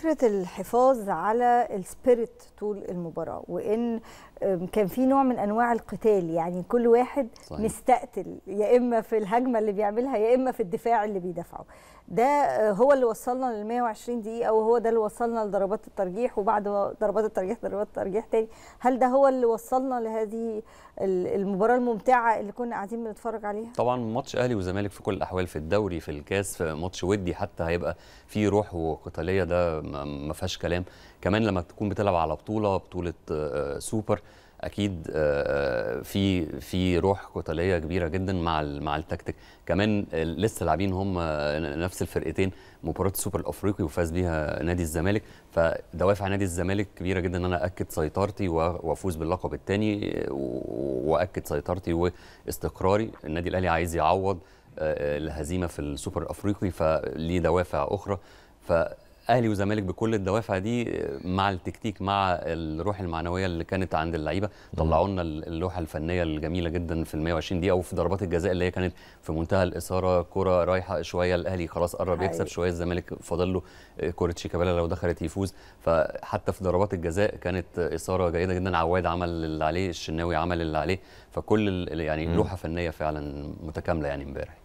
فكره الحفاظ على السبيريت طول المباراه وان كان في نوع من انواع القتال يعني كل واحد صحيح. مستقتل يا اما في الهجمه اللي بيعملها يا اما في الدفاع اللي بيدافعه ده آه، هو اللي وصلنا لل 120 دقيقه وهو ده اللي وصلنا لضربات الترجيح وبعد ضربات الترجيح ضربات الترجيح تاني هل ده هو اللي وصلنا لهذه المباراه الممتعه اللي كنا قاعدين بنتفرج عليها طبعا ماتش اهلي وزمالك في كل الاحوال في الدوري في الكاس في ماتش ودي حتى هيبقى فيه روح وقتاليه ده ما فيهاش كلام كمان لما تكون بتلعب على بطوله بطوله آه، آه، سوبر اكيد آه، في في روح قتاليه كبيره جدا مع مع التكتيك كمان لسه لاعبين هم نفس الفرقتين مباراه السوبر الافريقي وفاز بيها نادي الزمالك فدوافع نادي الزمالك كبيره جدا ان انا اكد سيطرتي وافوز باللقب الثاني واكد سيطرتي واستقراري النادي الاهلي عايز يعوض الهزيمه في السوبر الافريقي فليه دوافع اخرى ف اهلي وزمالك بكل الدوافع دي مع التكتيك مع الروح المعنويه اللي كانت عند اللعيبه طلعوا لنا اللوحه الفنيه الجميله جدا في ال 120 دقيقه وفي ضربات الجزاء اللي هي كانت في منتهى الاثاره كره رايحه شويه الاهلي خلاص قرب يكسب شويه الزمالك فاضل له آه، كره شيكابالا لو دخلت يفوز فحتى في ضربات الجزاء كانت اثاره جيده جدا عواد عمل اللي عليه الشناوي عمل اللي عليه فكل يعني لوحه فنيه فعلا متكامله يعني امبارح